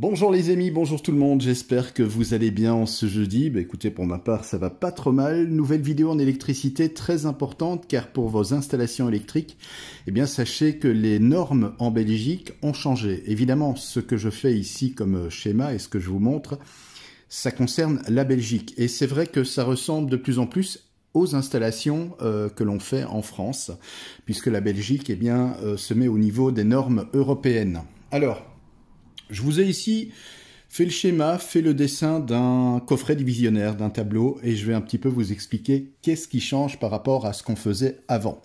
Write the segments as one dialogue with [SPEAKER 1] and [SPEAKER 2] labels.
[SPEAKER 1] Bonjour les amis, bonjour tout le monde, j'espère que vous allez bien ce jeudi. Bah écoutez, pour ma part, ça va pas trop mal. Nouvelle vidéo en électricité très importante car pour vos installations électriques, eh bien sachez que les normes en Belgique ont changé. Évidemment, ce que je fais ici comme schéma et ce que je vous montre, ça concerne la Belgique. Et c'est vrai que ça ressemble de plus en plus aux installations euh, que l'on fait en France, puisque la Belgique eh bien, euh, se met au niveau des normes européennes. Alors, je vous ai ici fait le schéma, fait le dessin d'un coffret divisionnaire, d'un tableau, et je vais un petit peu vous expliquer qu'est-ce qui change par rapport à ce qu'on faisait avant.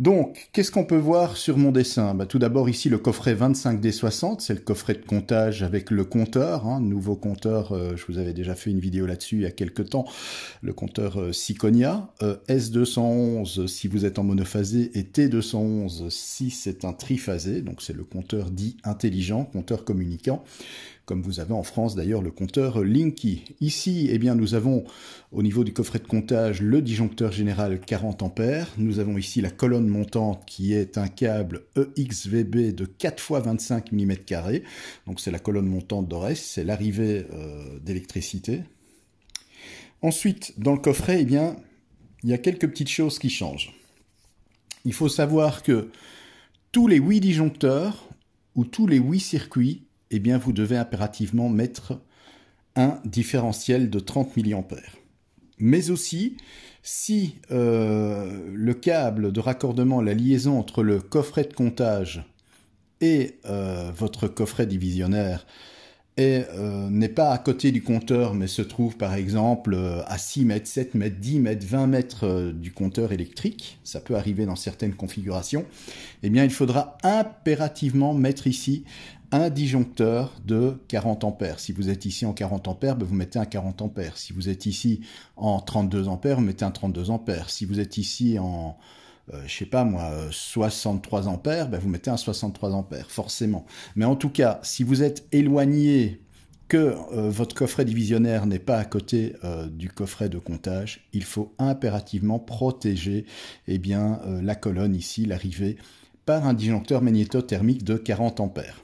[SPEAKER 1] Donc, qu'est-ce qu'on peut voir sur mon dessin bah, Tout d'abord ici le coffret 25D60, c'est le coffret de comptage avec le compteur, hein, nouveau compteur, euh, je vous avais déjà fait une vidéo là-dessus il y a quelques temps, le compteur euh, S211 euh, si vous êtes en monophasé et T211 si c'est un triphasé, donc c'est le compteur dit intelligent, compteur communicant comme vous avez en France d'ailleurs le compteur Linky. Ici, eh bien, nous avons au niveau du coffret de comptage le disjoncteur général 40 A. Nous avons ici la colonne montante qui est un câble EXVB de 4 x 25 mm. Donc c'est la colonne montante d'Ores, c'est l'arrivée euh, d'électricité. Ensuite, dans le coffret, eh bien, il y a quelques petites choses qui changent. Il faut savoir que tous les 8 disjoncteurs ou tous les 8 circuits eh bien vous devez impérativement mettre un différentiel de 30 mA. Mais aussi, si euh, le câble de raccordement, la liaison entre le coffret de comptage et euh, votre coffret divisionnaire euh, n'est pas à côté du compteur, mais se trouve par exemple à 6 mètres, 7 mètres, 10 mètres, 20 mètres du compteur électrique, ça peut arriver dans certaines configurations, eh bien il faudra impérativement mettre ici un disjoncteur de 40 ampères. Si vous êtes ici en 40 ampères, ben, vous mettez un 40 ampères. Si vous êtes ici en 32 ampères, vous mettez un 32 ampères. Si vous êtes ici en, euh, je sais pas moi, 63 euh, ampères, ben, vous mettez un 63 ampères, forcément. Mais en tout cas, si vous êtes éloigné que euh, votre coffret divisionnaire n'est pas à côté du coffret de comptage, il faut impérativement protéger eh bien, la colonne ici, l'arrivée, par un disjoncteur magnétothermique de 40 ampères.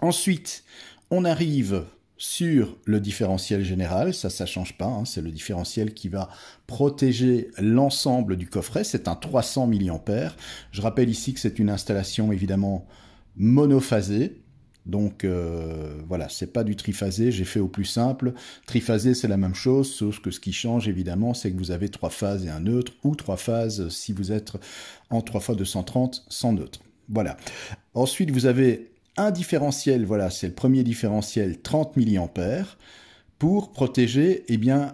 [SPEAKER 1] Ensuite, on arrive sur le différentiel général, ça, ça change pas, hein. c'est le différentiel qui va protéger l'ensemble du coffret, c'est un 300 mA. Je rappelle ici que c'est une installation évidemment monophasée, donc voilà, euh, voilà, c'est pas du triphasé, j'ai fait au plus simple. Triphasé, c'est la même chose, sauf que ce qui change évidemment, c'est que vous avez trois phases et un neutre, ou trois phases si vous êtes en 3 x 230 sans neutre. Voilà. Ensuite, vous avez un différentiel, voilà, c'est le premier différentiel 30 mA pour protéger eh bien,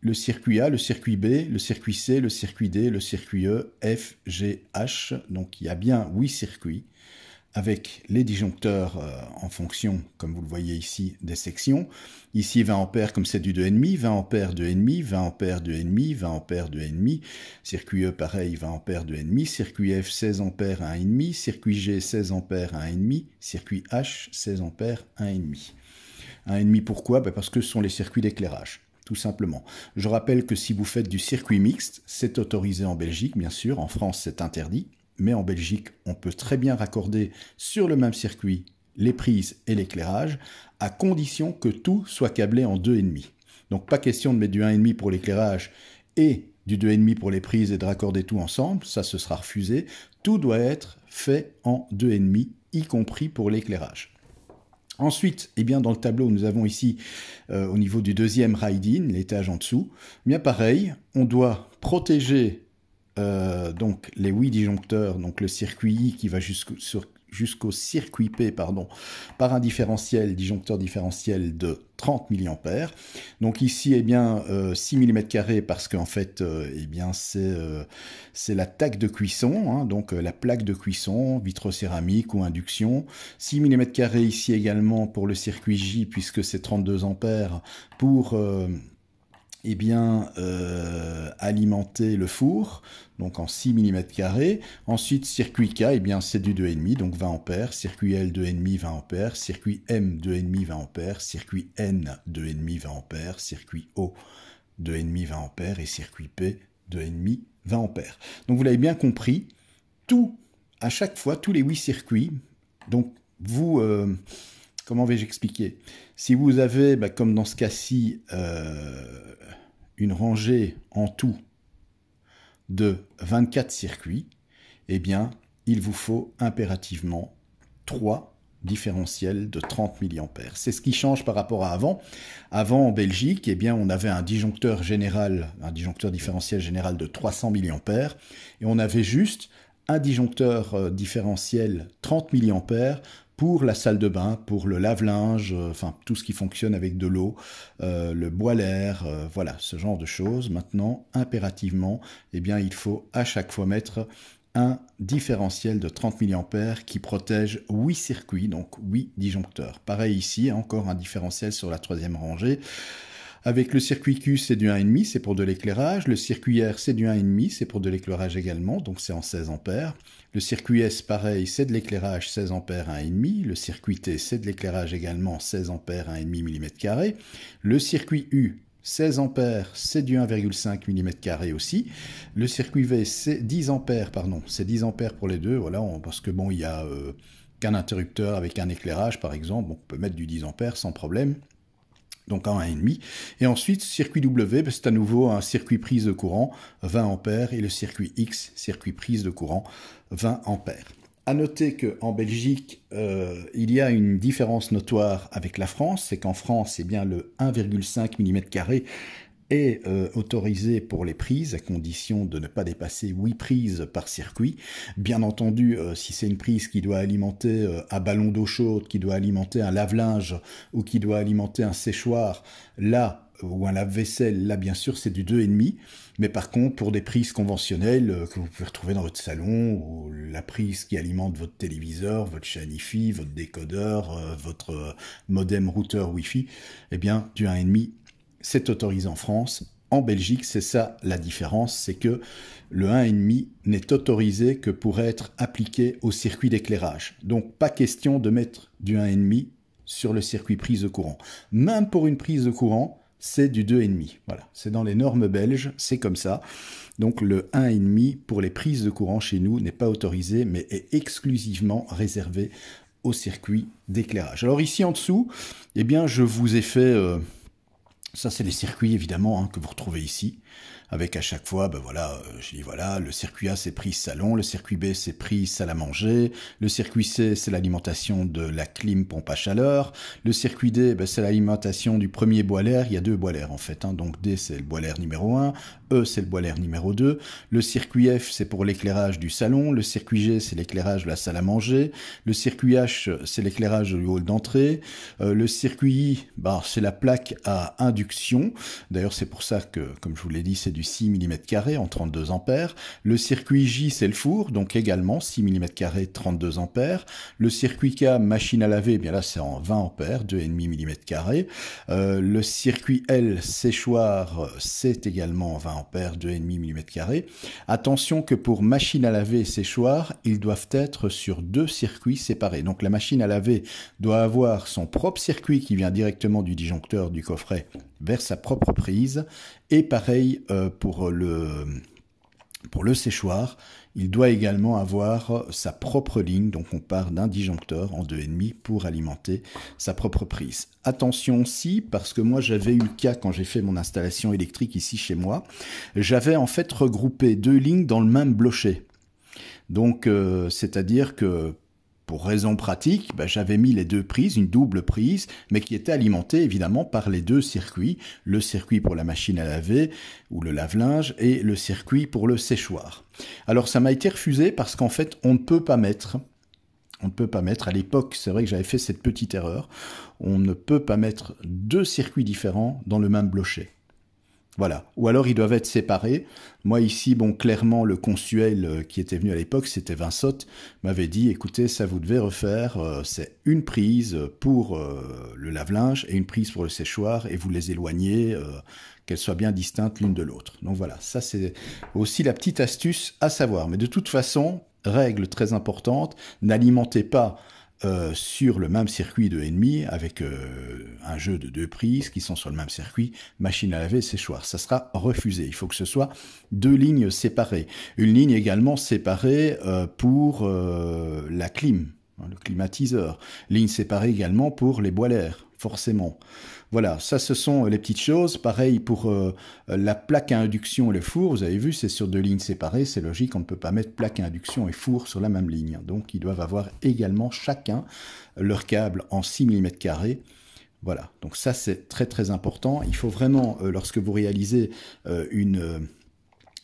[SPEAKER 1] le circuit A, le circuit B, le circuit C, le circuit D, le circuit E, F, G, H. Donc il y a bien 8 circuits avec les disjoncteurs euh, en fonction, comme vous le voyez ici, des sections. Ici 20 a comme c'est du 2,5, 20 ampères 2,5, 20 ampères 2,5, 20 ampères 2,5. Circuit E pareil, 20 ampères 2,5. Circuit F 16 ampères 1,5. Circuit G 16 ampères 1,5. Circuit H 16 ampères 1,5. 1,5 pourquoi ben Parce que ce sont les circuits d'éclairage. Tout simplement. Je rappelle que si vous faites du circuit mixte, c'est autorisé en Belgique, bien sûr, en France c'est interdit, mais en Belgique, on peut très bien raccorder sur le même circuit les prises et l'éclairage, à condition que tout soit câblé en 2,5. Donc pas question de mettre du 1,5 pour l'éclairage et du 2,5 pour les prises et de raccorder tout ensemble, ça ce sera refusé. Tout doit être fait en 2,5, y compris pour l'éclairage. Ensuite, eh bien, dans le tableau, nous avons ici, euh, au niveau du deuxième ride-in, l'étage en dessous, eh bien pareil, on doit protéger euh, donc les 8 disjoncteurs, donc le circuit I qui va jusqu'au circuit P pardon, par un différentiel, disjoncteur différentiel de 30 mA. Donc ici, eh bien, 6 euh, mm parce qu'en fait, euh, eh bien, c'est la taque de cuisson, hein, donc la plaque de cuisson, vitrocéramique ou induction. 6 mm ici également pour le circuit J puisque c'est 32 ampères pour eh bien, euh, alimenter le four, donc en 6 mm. Ensuite, circuit K, eh bien, c'est du 2,5, donc 20 a Circuit L, 2,5, 20 a Circuit M, 2,5, 20 a Circuit N, 2,5, 20 a Circuit O, 2,5, 20 a Et circuit P, 2,5, 20 a Donc, vous l'avez bien compris, tout, à chaque fois, tous les 8 circuits, donc vous... Euh, Comment vais-je expliquer Si vous avez, bah, comme dans ce cas-ci, euh, une rangée en tout de 24 circuits, eh bien, il vous faut impérativement 3 différentiels de 30 mA. C'est ce qui change par rapport à avant. Avant, en Belgique, eh bien, on avait un disjoncteur général, un disjoncteur différentiel général de 300 mA, et on avait juste un disjoncteur euh, différentiel 30 mA pour la salle de bain, pour le lave-linge, euh, enfin tout ce qui fonctionne avec de l'eau, euh, le bois l'air, euh, voilà, ce genre de choses. Maintenant, impérativement, eh bien, il faut à chaque fois mettre un différentiel de 30 mA qui protège 8 circuits, donc 8 disjoncteurs. Pareil ici, encore un différentiel sur la troisième rangée. Avec le circuit Q, c'est du 1,5, c'est pour de l'éclairage. Le circuit R, c'est du 1,5, c'est pour de l'éclairage également, donc c'est en 16 A. Le circuit S, pareil, c'est de l'éclairage 16 A, 1,5. Le circuit T, c'est de l'éclairage également 16 A, 1,5 mm Le circuit U, 16 A, c'est du 1,5 mm aussi. Le circuit V, c'est 10 A, pardon, c'est 10 ampères pour les deux, voilà, parce que bon, il n'y a euh, qu'un interrupteur avec un éclairage, par exemple, on peut mettre du 10 A sans problème donc en 1,5. Et ensuite, circuit W, ben, c'est à nouveau un circuit prise de courant 20 ampères et le circuit X, circuit prise de courant 20 ampères. A noter qu'en Belgique, euh, il y a une différence notoire avec la France, c'est qu'en France, c'est bien le 1,5 mm est euh, autorisé pour les prises, à condition de ne pas dépasser 8 prises par circuit. Bien entendu, euh, si c'est une prise qui doit alimenter euh, un ballon d'eau chaude, qui doit alimenter un lave-linge ou qui doit alimenter un séchoir, là, ou un lave-vaisselle, là bien sûr c'est du 2,5, mais par contre pour des prises conventionnelles que vous pouvez retrouver dans votre salon, ou la prise qui alimente votre téléviseur, votre chaîne votre décodeur, votre modem routeur wifi, fi eh bien du 1,5 c'est autorisé en France. En Belgique, c'est ça la différence, c'est que le 1,5 n'est autorisé que pour être appliqué au circuit d'éclairage. Donc pas question de mettre du 1,5 sur le circuit prise de courant. Même pour une prise de courant, c'est du 2,5. Voilà, c'est dans les normes belges, c'est comme ça. Donc le 1,5 pour les prises de courant chez nous n'est pas autorisé, mais est exclusivement réservé au circuit d'éclairage. Alors ici en dessous, eh bien je vous ai fait... Euh, ça, c'est les circuits, évidemment, hein, que vous retrouvez ici avec à chaque fois, ben voilà, euh, je dis voilà, le circuit A c'est pris salon, le circuit B c'est pris salle à manger, le circuit C c'est l'alimentation de la clim pompe à chaleur, le circuit D ben, c'est l'alimentation du premier boiler, il y a deux boilers en fait, hein. donc D c'est le boiler numéro 1, E c'est le boiler numéro 2, le circuit F c'est pour l'éclairage du salon, le circuit G c'est l'éclairage de la salle à manger, le circuit H c'est l'éclairage du hall d'entrée, euh, le circuit I ben, c'est la plaque à induction, d'ailleurs c'est pour ça que, comme je vous l'ai dit, c'est du 6 mm en 32 ampères. Le circuit J, c'est le four, donc également 6 mm 32 ampères. Le circuit K, machine à laver, eh bien là c'est en 20 ampères, 2,5 mm euh, Le circuit L, séchoir, c'est également en 20 ampères, 2,5 mm Attention que pour machine à laver et séchoir, ils doivent être sur deux circuits séparés. Donc la machine à laver doit avoir son propre circuit qui vient directement du disjoncteur du coffret vers sa propre prise. Et pareil euh, pour, le, pour le séchoir, il doit également avoir sa propre ligne, donc on part d'un disjoncteur en 2,5 pour alimenter sa propre prise. Attention aussi, parce que moi j'avais eu le cas quand j'ai fait mon installation électrique ici chez moi, j'avais en fait regroupé deux lignes dans le même blocher, Donc, euh, c'est-à-dire que pour raison pratique, bah, j'avais mis les deux prises, une double prise, mais qui était alimentée évidemment par les deux circuits, le circuit pour la machine à laver ou le lave-linge et le circuit pour le séchoir. Alors ça m'a été refusé parce qu'en fait on ne peut pas mettre on ne peut pas mettre, à l'époque, c'est vrai que j'avais fait cette petite erreur, on ne peut pas mettre deux circuits différents dans le même blocher. Voilà. Ou alors ils doivent être séparés. Moi ici, bon, clairement, le consuel euh, qui était venu à l'époque, c'était Vincent, m'avait dit, écoutez, ça vous devez refaire, euh, c'est une prise pour euh, le lave-linge et une prise pour le séchoir, et vous les éloignez, qu'elles soient bien distinctes l'une de l'autre. Donc voilà, ça c'est aussi la petite astuce à savoir. Mais de toute façon, règle très importante, n'alimentez pas euh, sur le même circuit de ennemis avec euh, un jeu de deux prises qui sont sur le même circuit, machine à laver, séchoir. Ça sera refusé. Il faut que ce soit deux lignes séparées. Une ligne également séparée euh, pour la clim, hein, le climatiseur. Ligne séparée également pour les boilers, forcément. Voilà, ça ce sont euh, les petites choses. Pareil pour euh, euh, la plaque à induction et le four, vous avez vu, c'est sur deux lignes séparées, c'est logique, on ne peut pas mettre plaque à induction et four sur la même ligne. Donc ils doivent avoir également chacun leur câble en 6 mm carrés. Voilà, donc ça c'est très très important. Il faut vraiment, lorsque vous réalisez une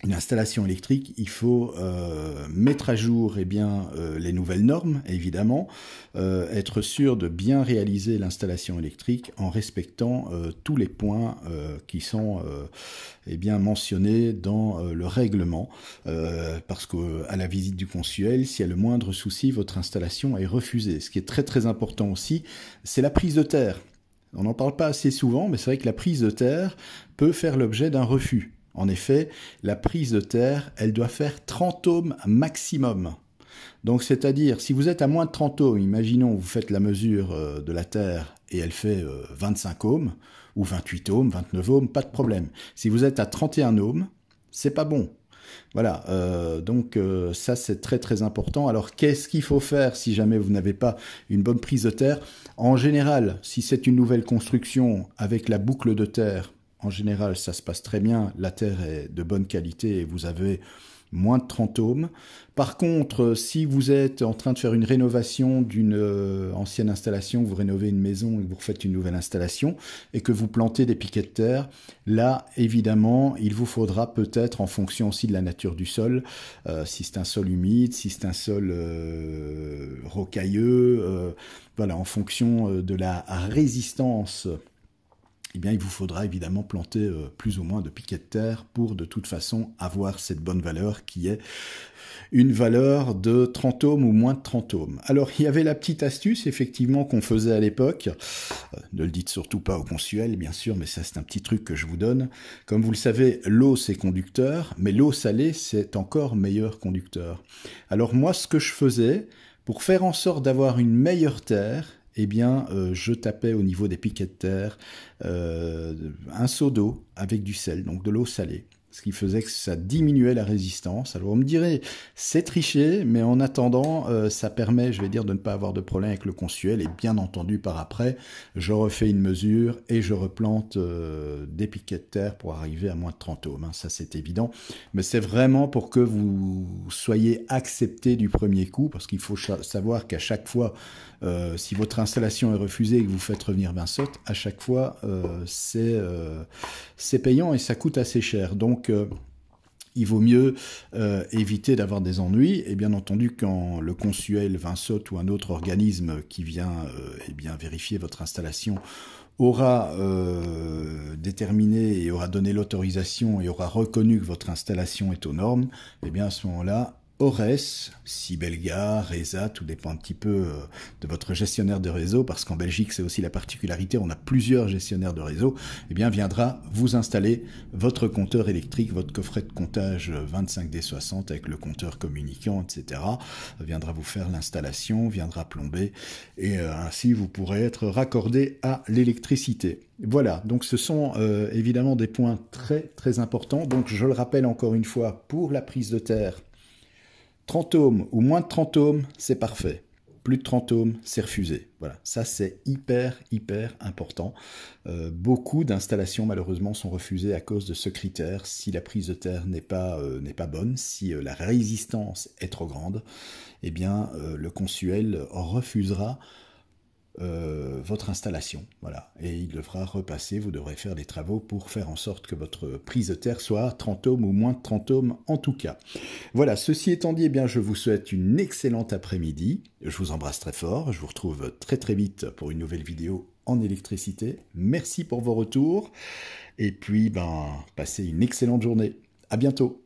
[SPEAKER 1] une installation électrique, il faut euh, mettre à jour eh bien, euh, les nouvelles normes, évidemment, euh, être sûr de bien réaliser l'installation électrique en respectant tous les points qui sont eh bien, mentionnés dans le règlement, parce qu'à la visite du consuel, s'il y a le moindre souci, votre installation est refusée. Ce qui est très très important aussi, c'est la prise de terre. On n'en parle pas assez souvent, mais c'est vrai que la prise de terre peut faire l'objet d'un refus. En effet, la prise de terre, elle doit faire 30 ohms maximum. Donc c'est-à-dire, si vous êtes à moins de 30 ohms, imaginons vous faites la mesure euh, de la Terre et elle fait 25 euh, ohms, ou 28 ohms, 29 ohms, pas de problème. Si vous êtes à 31 ohms, c'est pas bon. Voilà, euh, donc ça c'est très très important. Alors qu'est-ce qu'il faut faire si jamais vous n'avez pas une bonne prise de terre En général, si c'est une nouvelle construction avec la boucle de terre, en général, ça se passe très bien, la terre est de bonne qualité et vous avez moins de 30 ohms. Par contre, si vous êtes en train de faire une rénovation d'une euh, ancienne installation, vous rénovez une maison et vous faites une nouvelle installation, et que vous plantez des piquets de terre, là, évidemment, il vous faudra peut-être, en fonction aussi de la nature du sol, euh, si c'est un sol humide, si c'est un sol euh, rocailleux, voilà, en fonction de la résistance eh il vous faudra évidemment planter euh, plus ou moins de piquets de terre pour de toute façon avoir cette bonne valeur qui est une valeur de 30 ohms ou moins de 30 ohms. Alors, il y avait la petite astuce, effectivement, qu'on faisait à l'époque. Euh, ne le dites surtout pas au consuel, bien sûr, mais ça, c'est un petit truc que je vous donne. Comme vous le savez, l'eau, c'est conducteur, mais l'eau salée, c'est encore meilleur conducteur. Alors, moi, ce que je faisais, pour faire en sorte d'avoir une meilleure terre, eh bien, euh, je tapais au niveau des piquets de terre euh, un seau d'eau avec du sel, donc de l'eau salée ce qui faisait que ça diminuait la résistance. Alors on me dirait, c'est triché, mais en attendant, euh, ça permet, je vais dire, de ne pas avoir de problème avec le consuel, et bien entendu, par après, je refais une mesure et je replante euh, des piquets de terre pour arriver à moins de 30 ohms, hein. ça c'est évident, mais c'est vraiment pour que vous soyez accepté du premier coup, parce qu'il faut savoir qu'à chaque fois, euh, si votre installation est refusée et que vous faites revenir 20 à chaque fois, c'est payant et ça coûte assez cher. Donc, il vaut mieux euh, éviter d'avoir des ennuis. Et bien entendu, quand le consuel Vinsot ou un autre organisme qui vient et euh, eh bien, vérifier votre installation aura euh, déterminé et aura donné l'autorisation et aura reconnu que votre installation est aux normes, et eh bien à ce moment-là, Ores, Sibelga, Reza, tout dépend un petit peu euh, de votre gestionnaire de réseau, parce qu'en Belgique, c'est aussi la particularité, on a plusieurs gestionnaires de réseau, eh bien, viendra vous installer votre compteur électrique, votre coffret de comptage 25D60 avec le compteur communicant, etc. Viendra vous faire l'installation, viendra plomber, et euh, ainsi vous pourrez être raccordé à l'électricité. Voilà, donc ce sont euh, évidemment des points très très importants. Donc je le rappelle encore une fois, pour la prise de terre, 30 ohms ou moins de 30 ohms, c'est parfait. Plus de 30 ohms, c'est refusé. Voilà, ça c'est hyper, hyper important. Euh, beaucoup d'installations malheureusement sont refusées à cause de ce critère, si la prise de terre n'est pas, euh, pas bonne, si euh, la résistance est trop grande, eh bien le consuel refusera euh, votre installation. Voilà. Et il devra repasser, vous devrez faire des travaux pour faire en sorte que votre prise de terre soit 30 ohms ou moins de 30 ohms en tout cas. Voilà, ceci étant dit, eh bien, je vous souhaite une excellente après-midi. Je vous embrasse très fort. Je vous retrouve très très vite pour une nouvelle vidéo en électricité. Merci pour vos retours. Et puis, ben, passez une excellente journée. À bientôt.